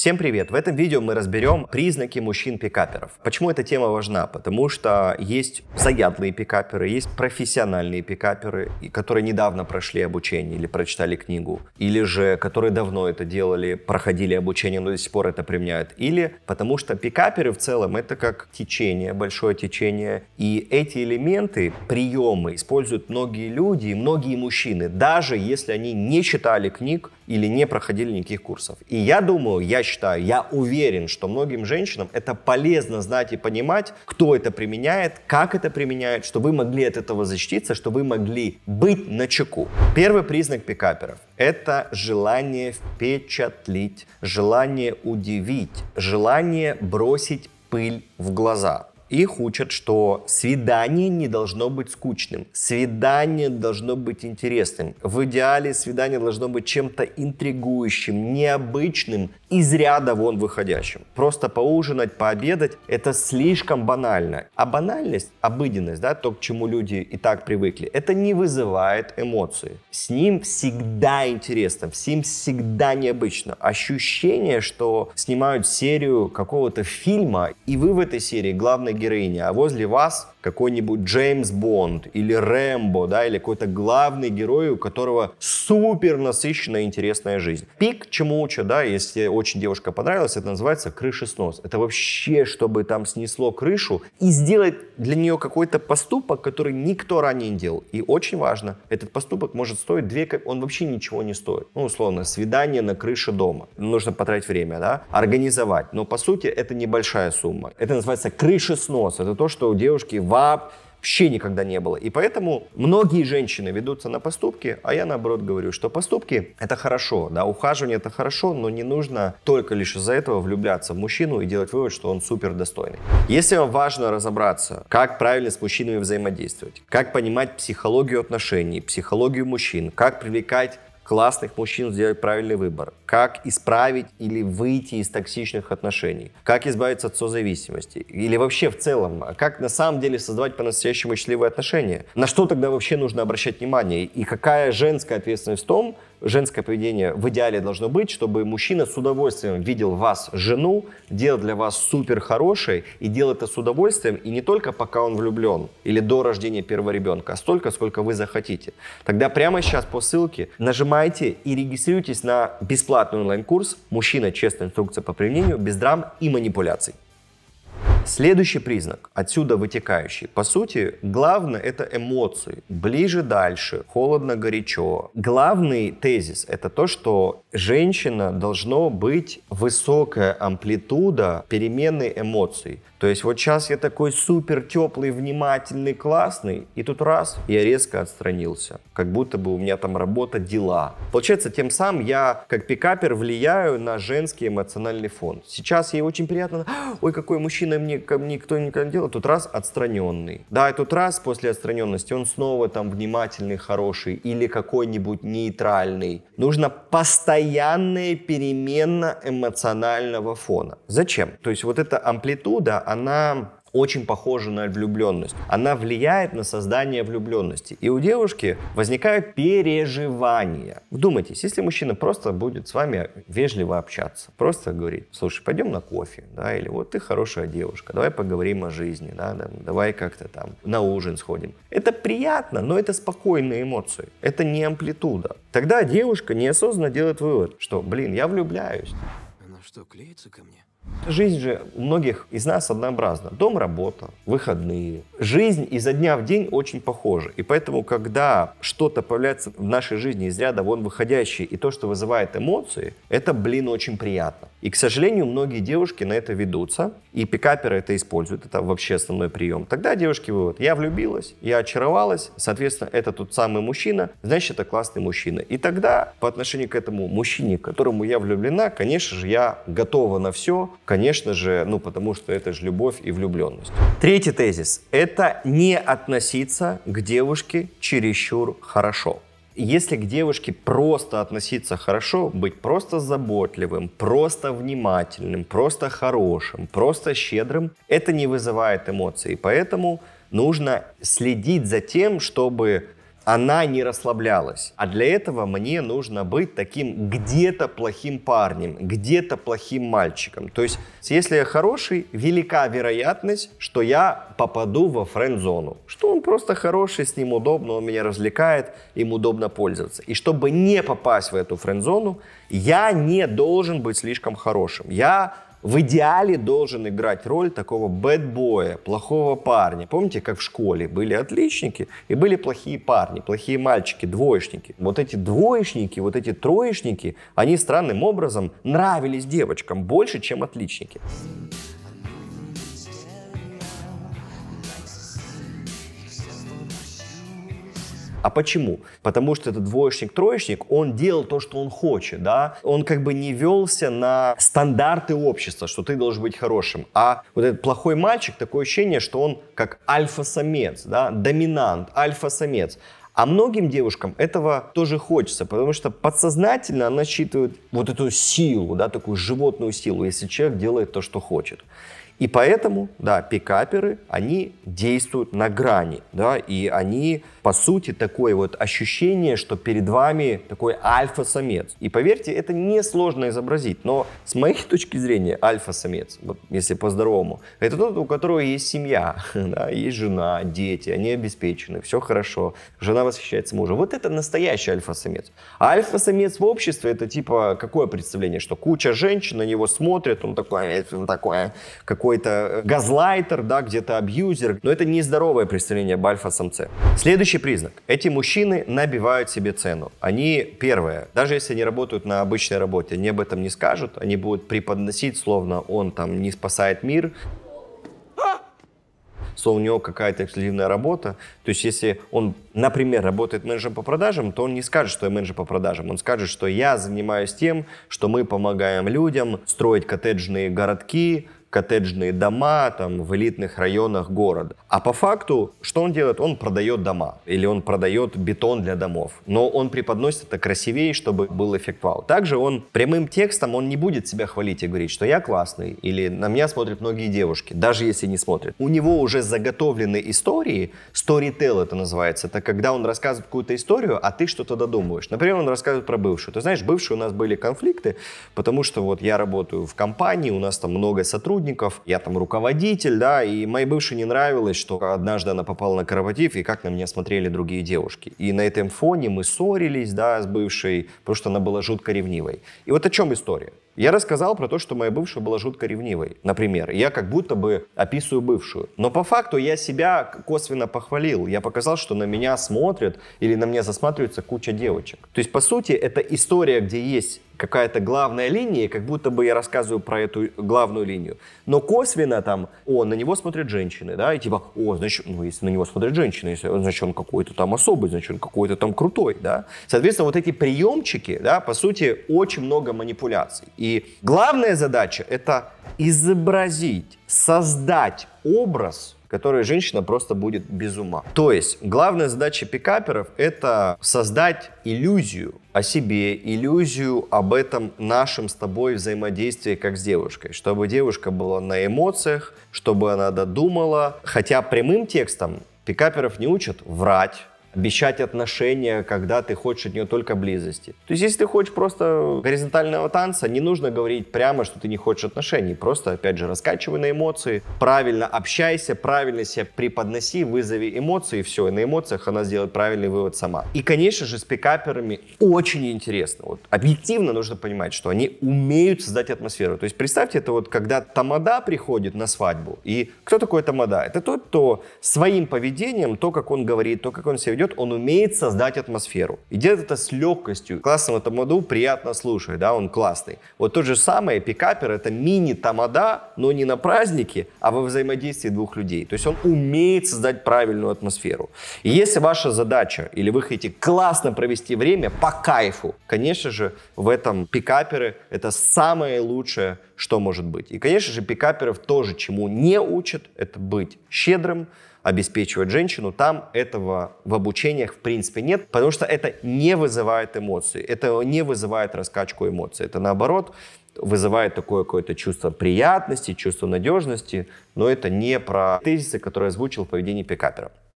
Всем привет! В этом видео мы разберем признаки мужчин-пикаперов. Почему эта тема важна? Потому что есть заядлые пикаперы, есть профессиональные пикаперы, которые недавно прошли обучение или прочитали книгу, или же которые давно это делали, проходили обучение, но до сих пор это применяют, или потому что пикаперы в целом это как течение, большое течение, и эти элементы, приемы используют многие люди и многие мужчины, даже если они не читали книг, или не проходили никаких курсов. И я думаю, я считаю, я уверен, что многим женщинам это полезно знать и понимать, кто это применяет, как это применяет, что вы могли от этого защититься, что вы могли быть на чеку. Первый признак пикаперов – это желание впечатлить, желание удивить, желание бросить пыль в глаза. Их учат, что свидание не должно быть скучным, свидание должно быть интересным. В идеале свидание должно быть чем-то интригующим, необычным, из ряда вон выходящим. Просто поужинать, пообедать – это слишком банально. А банальность, обыденность, да, то, к чему люди и так привыкли, это не вызывает эмоции. С ним всегда интересно, с ним всегда необычно. Ощущение, что снимают серию какого-то фильма, и вы в этой серии главный героиня, а возле вас какой-нибудь Джеймс Бонд или Рэмбо, да, или какой-то главный герой, у которого супер насыщенная интересная жизнь. Пик чему Чемуча, да, если очень девушка понравилась, это называется крышеснос. Это вообще, чтобы там снесло крышу и сделать для нее какой-то поступок, который никто ранее не делал. И очень важно, этот поступок может стоить две, он вообще ничего не стоит. Ну, условно, свидание на крыше дома. Нужно потратить время, да, организовать. Но, по сути, это небольшая сумма. Это называется крышеснос снос. Это то, что у девушки вообще никогда не было. И поэтому многие женщины ведутся на поступки, а я наоборот говорю, что поступки это хорошо, да, ухаживание это хорошо, но не нужно только лишь из-за этого влюбляться в мужчину и делать вывод, что он супер достойный. Если вам важно разобраться, как правильно с мужчинами взаимодействовать, как понимать психологию отношений, психологию мужчин, как привлекать классных мужчин сделать правильный выбор, как исправить или выйти из токсичных отношений, как избавиться от созависимости, или вообще в целом, а как на самом деле создавать по-настоящему счастливые отношения, на что тогда вообще нужно обращать внимание, и какая женская ответственность в том, женское поведение в идеале должно быть, чтобы мужчина с удовольствием видел вас, жену, делал для вас супер хорошей и делал это с удовольствием, и не только пока он влюблен или до рождения первого ребенка, а столько, сколько вы захотите. Тогда прямо сейчас по ссылке нажимайте и регистрируйтесь на бесплатный онлайн-курс «Мужчина. Честная инструкция по применению без драм и манипуляций». Следующий признак, отсюда вытекающий. По сути, главное это эмоции. Ближе, дальше, холодно, горячо. Главный тезис это то, что женщина должно быть высокая амплитуда перемены эмоций. То есть вот сейчас я такой супер теплый, внимательный, классный, и тут раз, я резко отстранился. Как будто бы у меня там работа, дела. Получается, тем самым я, как пикапер, влияю на женский эмоциональный фон. Сейчас ей очень приятно, «А, ой, какой мужчина мне, ко мне кто никогда не делал, тут раз отстраненный. Да, и тут раз после отстраненности он снова там внимательный, хороший или какой-нибудь нейтральный. Нужно постоянно постоянная перемена эмоционального фона. Зачем? То есть вот эта амплитуда, она очень похожа на влюбленность. Она влияет на создание влюбленности. И у девушки возникают переживания. Вдумайтесь, если мужчина просто будет с вами вежливо общаться, просто говорит, слушай, пойдем на кофе, да, или вот ты хорошая девушка, давай поговорим о жизни, да, да давай как-то там на ужин сходим. Это приятно, но это спокойные эмоции, это не амплитуда. Тогда девушка неосознанно делает вывод, что, блин, я влюбляюсь. Она что, клеится ко мне? Жизнь же у многих из нас однообразна. Дом, работа, выходные. Жизнь изо дня в день очень похожа. И поэтому, когда что-то появляется в нашей жизни из ряда вон выходящее, и то, что вызывает эмоции, это, блин, очень приятно. И, к сожалению, многие девушки на это ведутся, и пикаперы это используют, это вообще основной прием. Тогда девушки вывод, я влюбилась, я очаровалась, соответственно, это тот самый мужчина, значит, это классный мужчина. И тогда по отношению к этому мужчине, к которому я влюблена, конечно же, я готова на все, Конечно же, ну потому что это же любовь и влюбленность. Третий тезис – это не относиться к девушке чересчур хорошо. Если к девушке просто относиться хорошо, быть просто заботливым, просто внимательным, просто хорошим, просто щедрым, это не вызывает эмоций. Поэтому нужно следить за тем, чтобы она не расслаблялась. А для этого мне нужно быть таким где-то плохим парнем, где-то плохим мальчиком. То есть, если я хороший, велика вероятность, что я попаду во френд-зону. Что он просто хороший, с ним удобно, он меня развлекает, им удобно пользоваться. И чтобы не попасть в эту френд-зону, я не должен быть слишком хорошим. Я в идеале должен играть роль такого бэтбоя, плохого парня. Помните, как в школе были отличники и были плохие парни, плохие мальчики, двоечники. Вот эти двоечники, вот эти троечники, они странным образом нравились девочкам больше, чем отличники. А почему? Потому что этот двоечник-троечник, он делал то, что он хочет, да? Он как бы не велся на стандарты общества, что ты должен быть хорошим. А вот этот плохой мальчик, такое ощущение, что он как альфа-самец, да? Доминант, альфа-самец. А многим девушкам этого тоже хочется, потому что подсознательно она считывает вот эту силу, да, такую животную силу, если человек делает то, что хочет. И поэтому, да, пикаперы, они действуют на грани, да, и они по сути, такое вот ощущение, что перед вами такой альфа-самец. И поверьте, это несложно изобразить, но с моей точки зрения альфа-самец, вот если по-здоровому, это тот, у которого есть семья, да, есть жена, дети, они обеспечены, все хорошо, жена восхищается мужем. Вот это настоящий альфа-самец. А альфа-самец в обществе это типа какое представление, что куча женщин на него смотрят, он такой, э, он такой э, какой-то э, газлайтер, да, где-то абьюзер. Но это нездоровое представление об альфа-самце. Следующий Следующий признак. Эти мужчины набивают себе цену. Они, первое, даже если они работают на обычной работе, они об этом не скажут, они будут преподносить, словно он там не спасает мир, словно у него какая-то эксклюзивная работа. То есть, если он, например, работает менеджером по продажам, то он не скажет, что я менеджер по продажам. Он скажет, что я занимаюсь тем, что мы помогаем людям строить коттеджные городки, коттеджные дома там, в элитных районах города. А по факту, что он делает? Он продает дома или он продает бетон для домов. Но он преподносит это красивее, чтобы был эффект вау. Также он прямым текстом, он не будет себя хвалить и говорить, что я классный или на меня смотрят многие девушки, даже если не смотрят. У него уже заготовлены истории, storytell это называется, это когда он рассказывает какую-то историю, а ты что-то додумываешь. Например, он рассказывает про бывшую. Ты знаешь, бывшие у нас были конфликты, потому что вот я работаю в компании, у нас там много сотрудников, сотрудников, я там руководитель, да, и моей бывшей не нравилось, что однажды она попала на корпоратив, и как на меня смотрели другие девушки. И на этом фоне мы ссорились, да, с бывшей, потому что она была жутко ревнивой. И вот о чем история. Я рассказал про то, что моя бывшая была жутко ревнивой, например. Я как будто бы описываю бывшую. Но по факту я себя косвенно похвалил. Я показал, что на меня смотрят или на меня засматриваются куча девочек. То есть, по сути, это история, где есть какая-то главная линия, как будто бы я рассказываю про эту главную линию. Но косвенно там, о, на него смотрят женщины, да, и типа, о, значит, ну, если на него смотрят женщины, значит, он какой-то там особый, значит, он какой-то там крутой, да. Соответственно, вот эти приемчики, да, по сути, очень много манипуляций. И главная задача — это изобразить, создать образ — которые женщина просто будет без ума. То есть главная задача пикаперов – это создать иллюзию о себе, иллюзию об этом нашем с тобой взаимодействии как с девушкой, чтобы девушка была на эмоциях, чтобы она додумала, хотя прямым текстом пикаперов не учат врать, обещать отношения, когда ты хочешь от нее только близости. То есть, если ты хочешь просто горизонтального танца, не нужно говорить прямо, что ты не хочешь отношений. Просто, опять же, раскачивай на эмоции, правильно общайся, правильно себя преподноси, вызови эмоции, и все. И на эмоциях она сделает правильный вывод сама. И, конечно же, с пикаперами очень интересно. Вот объективно нужно понимать, что они умеют создать атмосферу. То есть, представьте, это вот когда тамада приходит на свадьбу. И кто такой тамада? Это тот, кто своим поведением, то, как он говорит, то, как он себя ведет, пойдет, он умеет создать атмосферу. И делает это с легкостью. Классному тамаду приятно слушать, да, он классный. Вот то же самое, пикапер — это мини-тамада, но не на празднике, а во взаимодействии двух людей. То есть он умеет создать правильную атмосферу. И если ваша задача или вы хотите классно провести время по кайфу, конечно же, в этом пикаперы — это самое лучшее что может быть. И, конечно же, пикаперов тоже чему не учат, это быть щедрым, обеспечивать женщину. Там этого в обучениях в принципе нет, потому что это не вызывает эмоции, это не вызывает раскачку эмоций. Это наоборот вызывает такое какое-то чувство приятности, чувство надежности, но это не про тезисы, которые озвучил в поведении пикапера.